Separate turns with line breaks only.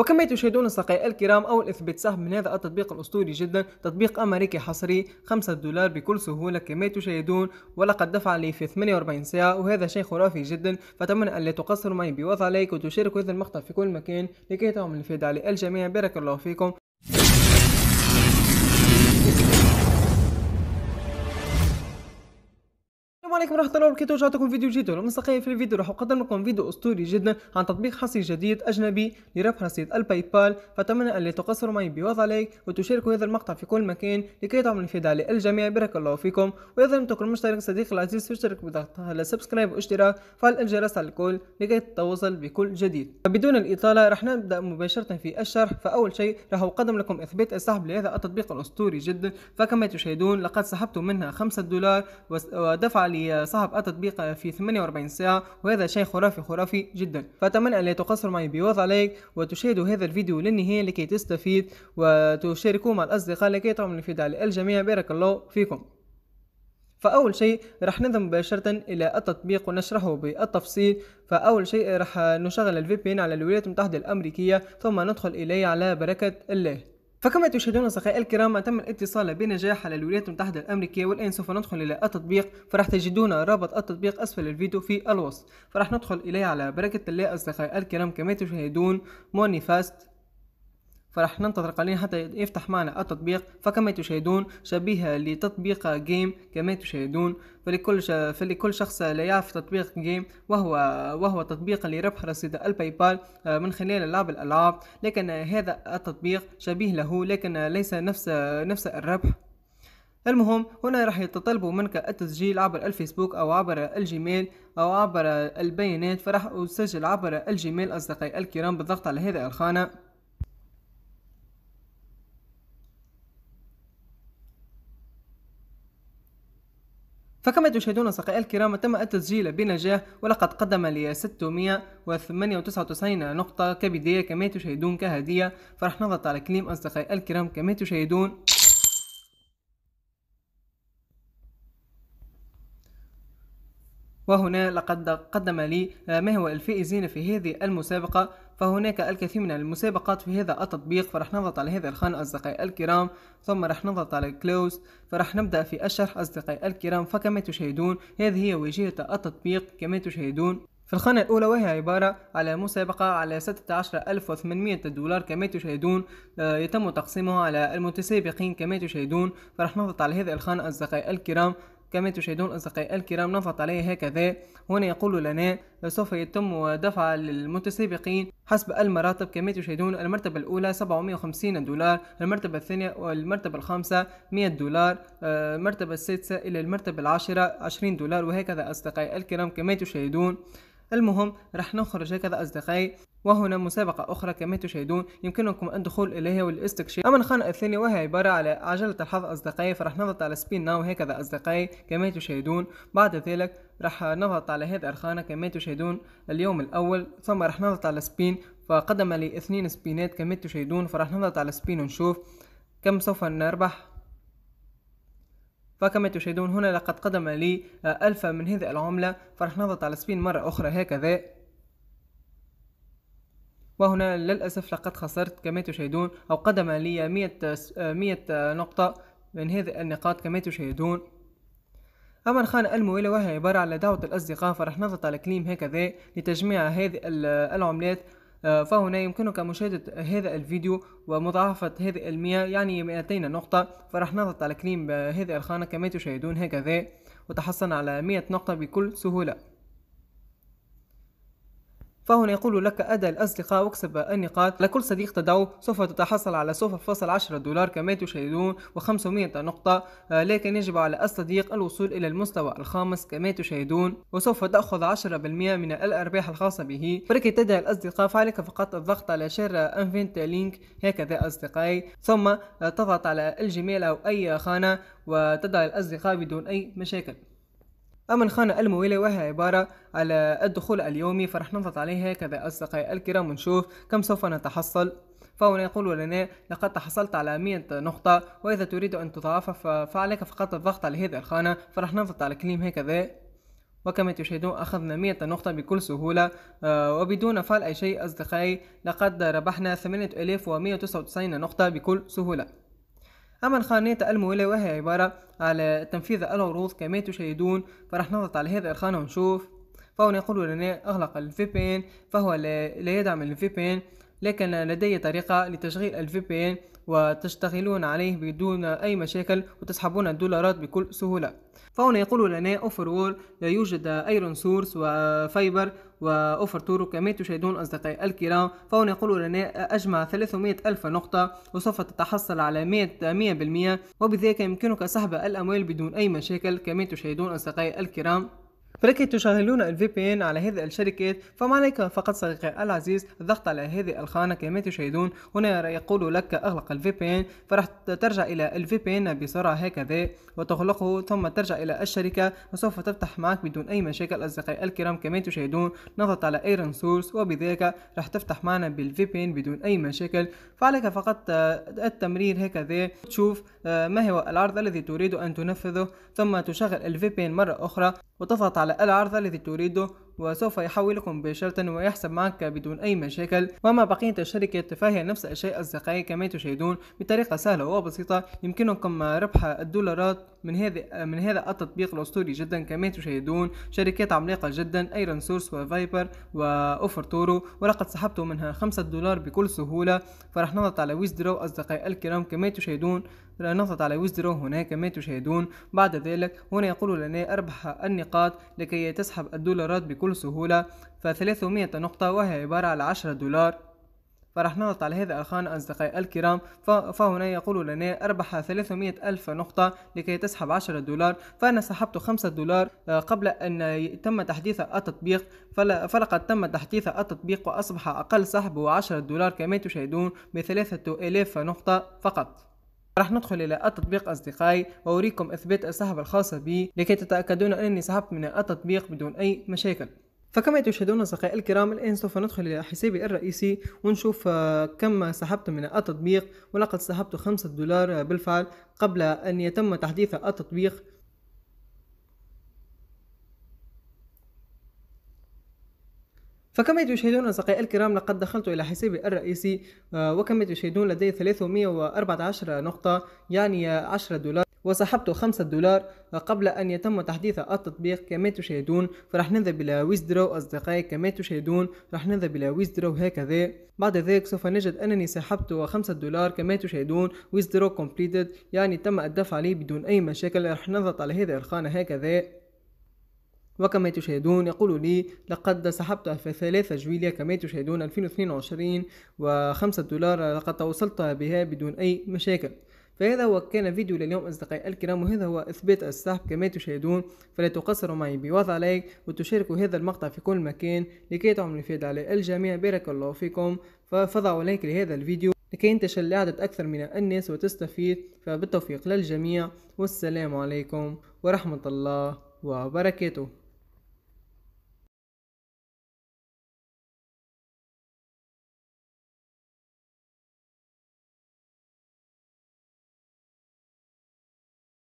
وكما تشاهدون أصدقائي الكرام أول إثبات سحب من هذا التطبيق الأسطوري جدا تطبيق أمريكي حصري 5 دولار بكل سهولة كما تشاهدون ولقد دفع لي في 48 ساعة وهذا شيء خرافي جدا فأتمنى ألا تقصروا معي بوضع لايك وتشاركوا هذا المقطع في كل مكان لكي تعمل الفائدة على الجميع بارك الله فيكم عليكم ورحمه الله وبركاته رجعتكم فيديو جديد والمستقيم في الفيديو راح اقدم لكم فيديو اسطوري جدا عن تطبيق حصري جديد اجنبي لربح رصيد الباي بال فاتمنى ان تقصروا معي بوضع لايك وتشاركوا هذا المقطع في كل مكان لكي تعمل الفداء الجميع بارك الله فيكم واذا لم تكن مشترك صديقي العزيز فاشترك بضغط على سبسكرايب واشتراك فعل الجرس على الكل لكي تتواصل بكل جديد فبدون الاطاله راح نبدا مباشره في الشرح فاول شيء راح اقدم لكم اثبات السحب لهذا التطبيق الاسطوري جدا فكما تشاهدون لقد سحبت منها 5 دولار ودفع لي صاحب التطبيق في 48 ساعة وهذا شيء خرافي خرافي جدا فأتمنى أن لا تقصر معي بوضع لايك وتشاهدوا هذا الفيديو للنهاية لكي تستفيد وتشاركوه مع الأصدقاء لكي تعمل الفيديو على الجميع بارك الله فيكم فأول شيء راح نذهب مباشرة إلى التطبيق ونشرحه بالتفصيل فأول شيء راح نشغل الفي بي على الولايات المتحدة الأمريكية ثم ندخل إليه على بركة الله فكما تشاهدون أصدقائي الكرام تم الاتصال بنجاح على الولايات المتحدة الأمريكية والآن سوف ندخل إلى التطبيق فراح تجدون رابط التطبيق أسفل الفيديو في الوصف فراح ندخل إليه على بركة الله أصدقائي الكرام كما تشاهدون موني فاست فراح ننتظر قليلا حتى يفتح معنا التطبيق فكما تشاهدون شبيه لتطبيق جيم كما تشاهدون فلكل ش... فلكل شخص لا يعرف تطبيق جيم وهو وهو تطبيق لربح رصيد الباي آه، بال من خلال لعب الالعاب لكن هذا التطبيق شبيه له لكن ليس نفس نفس الربح المهم هنا راح يتطلبوا منك التسجيل عبر الفيسبوك او عبر الجيميل او عبر البيانات فراح اسجل عبر الجيميل اصدقائي الكرام بالضغط على هذه الخانه فكما تشاهدون أصدقائي الكرام تم التسجيل بنجاح ولقد قدم لي 698 نقطة كبداية كما تشاهدون كهدية فرح نضغط على كليم أصدقائي الكرام كما تشاهدون وهنا لقد قدم لي آه، ما هو الفائزين في هذه المسابقة فهناك الكثير من المسابقات في هذا التطبيق فرح نضغط على هذا الخان أصدقائي الكرام ثم راح نضغط على كلوز فرح نبدأ في الشرح أصدقائي الكرام فكما تشاهدون هذه هي واجهة التطبيق كما تشاهدون في الخانة الأولى وهي عبارة على مسابقة على 16800 دولار كما تشاهدون آه، يتم تقسيمها على المتسابقين كما تشاهدون فرح نضغط على هذا الخانة أصدقائي الكرام كما تشاهدون أصدقائي الكرام نضغط عليه هكذا هنا يقول لنا سوف يتم دفع للمتسابقين حسب المراتب كما تشاهدون المرتبة الأولى 750 دولار المرتبة الثانية والمرتبة الخامسة 100 دولار آه، المرتبة السادسة إلى المرتبة العاشرة 20 دولار وهكذا أصدقائي الكرام كما تشاهدون المهم راح نخرج هكذا أصدقائي وهنا مسابقة أخرى كما تشاهدون يمكنكم الدخول إليها والاستكشاف أما الخانة الثانية وهي عبارة على عجلة الحظ أصدقائي فراح نضغط على سبين ناو هكذا أصدقائي كما تشاهدون بعد ذلك راح نضغط على هذا الخانة كما تشاهدون اليوم الأول ثم راح نضغط على سبين فقدم لي اثنين سبينات كما تشاهدون فراح نضغط على سبين ونشوف كم سوف نربح فكما تشاهدون هنا لقد قدم لي آه، ألفا من هذه العملة فرح نضغط على سبين مرة أخرى هكذا وهنا للأسف لقد خسرت كما تشاهدون أو قدم لي مية, آه، مية آه، نقطة من هذه النقاط كما تشاهدون أما الخانة المويلة وهي عبارة على دعوة الأصدقاء فرح نضغط على كليم هكذا لتجميع هذه العملات آه، فهنا يمكنك مشاهدة هذا الفيديو ومضاعفة هذه المية يعني مئتين نقطة فرح نضغط على كليم آه، هذه الخانة كما تشاهدون هكذا وتحصل على مئة نقطة بكل سهولة فهنا يقول لك أدى الأصدقاء واكسب النقاط لكل صديق تدعو سوف تتحصل على عشرة دولار كما تشاهدون و500 نقطة آه، لكن يجب على الصديق الوصول إلى المستوى الخامس كما تشاهدون وسوف تأخذ 10% من الأرباح الخاصة به ولكي تدعي الأصدقاء فعليك فقط الضغط على شر أنفنت لينك هكذا أصدقائي ثم آه، تضغط على الجيميل أو أي خانة وتدعي الأصدقاء بدون أي مشاكل أما الخانة الممولة وهي عبارة على الدخول اليومي فرح نضغط عليها كذا أصدقائي الكرام ونشوف كم سوف نتحصل فهنا يقول لنا لقد تحصلت على 100 نقطة وإذا تريد أن تتعاطف فعليك فقط الضغط على هذه الخانة فرح نضغط على كليم هكذا وكما تشاهدون أخذنا 100 نقطة بكل سهولة آه، وبدون فعل أي شيء أصدقائي لقد ربحنا 8199 نقطة بكل سهولة أما الخانة المولى وهي عبارة على تنفيذ العروض كما تشاهدون فرح نضغط على هذا الخانة ونشوف فهنا يقول لنا أغلق الفي بي إن فهو لا يدعم الفي بي إن لكن لدي طريقة لتشغيل الفي بي إن وتشتغلون عليه بدون أي مشاكل وتسحبون الدولارات بكل سهولة فهنا يقول لنا أوفر وول لا يوجد أيرون سورس وفايبر وأوفر تورو كما تشاهدون أصدقائي الكرام فهنا يقول لنا أجمع 300 ألف نقطة وسوف تتحصل على 100% وبذلك يمكنك سحب الأموال بدون أي مشاكل كما تشاهدون أصدقائي الكرام فلكي تشغلون الفي بي ان على هذه الشركات فما عليك فقط صديقي العزيز الضغط على هذه الخانة كما تشاهدون هنا يقول لك اغلق الفي بي ان فراح ترجع الى الفي بي ان بسرعة هكذا وتغلقه ثم ترجع الى الشركة وسوف تفتح معك بدون اي مشاكل اصدقائي الكرام كما تشاهدون نضغط على ايرن سورس وبذلك راح تفتح معنا بالفي بي ان بدون اي مشاكل فعليك فقط آه، التمرير هكذا تشوف آه، ما هو العرض الذي تريد ان تنفذه ثم تشغل الفي بي ان مرة اخرى وتضغط على العرض الذي تريده وسوف يحولك مباشرة ويحسب معك بدون أي مشاكل وما بقية الشركة فهي نفس الشيء أصدقائي كما تشاهدون بطريقة سهلة وبسيطة يمكنكم ربح الدولارات من هذا من هذا التطبيق الأسطوري جدا كما تشاهدون شركات عملاقة جدا أيرون سورس وفايبر تورو ولقد سحبت منها 5 دولار بكل سهولة فرح نضغط على ويزدرو أصدقائي الكرام كما تشاهدون نصت على وزدرو هناك ما تشاهدون بعد ذلك هنا يقول لنا أربح النقاط لكي تسحب الدولارات بكل سهولة ف300 نقطة وهي عبارة على 10 دولار فرح نضغط على هذا الخان أصدقائي الكرام فهنا يقول لنا أربح 300 ألف نقطة لكي تسحب 10 دولار فأنا سحبت 5 دولار آه، قبل أن تم تحديث التطبيق فلقد تم تحديث التطبيق وأصبح أقل سحب 10 دولار كما تشاهدون ب 3000 نقطة فقط راح ندخل الى التطبيق اصدقائي واوريكم اثبات السحب الخاصة بي لكي تتأكدون انني سحبت من التطبيق بدون اي مشاكل فكما تشاهدون أصدقائي الكرام الآن سوف ندخل إلى حسابي الرئيسي ونشوف آه، كم سحبت من التطبيق ولقد سحبت خمسة دولار بالفعل قبل أن يتم تحديث التطبيق فكما تشاهدون أصدقائي الكرام لقد دخلت إلى حسابي الرئيسي آه، وكما تشاهدون لدي 314 نقطة يعني 10 دولار وسحبت 5 دولار آه، قبل أن يتم تحديث التطبيق كما تشاهدون فرح نذهب إلى ويزدرو أصدقائي كما تشاهدون رح نذهب إلى ويزدرو هكذا بعد ذلك سوف نجد أنني سحبت 5 دولار كما تشاهدون ويزدرو كومبليتد يعني تم الدفع لي بدون أي مشاكل رح نضغط على هذه الخانة هكذا وكما تشاهدون يقول لي لقد سحبت في 3 جويليا كما تشاهدون 2022 و5 دولار لقد توصلت بها بدون أي مشاكل فهذا هو كان فيديو لليوم أصدقائي الكرام وهذا هو إثبات السحب كما تشاهدون فلا تقصروا معي بوضع لايك وتشاركوا هذا المقطع في كل مكان لكي تعمل الإفادة على الجميع بارك الله فيكم فضعوا لايك لهذا الفيديو لكي ينتشر لعدد أكثر من الناس وتستفيد فبالتوفيق للجميع والسلام عليكم ورحمة الله وبركاته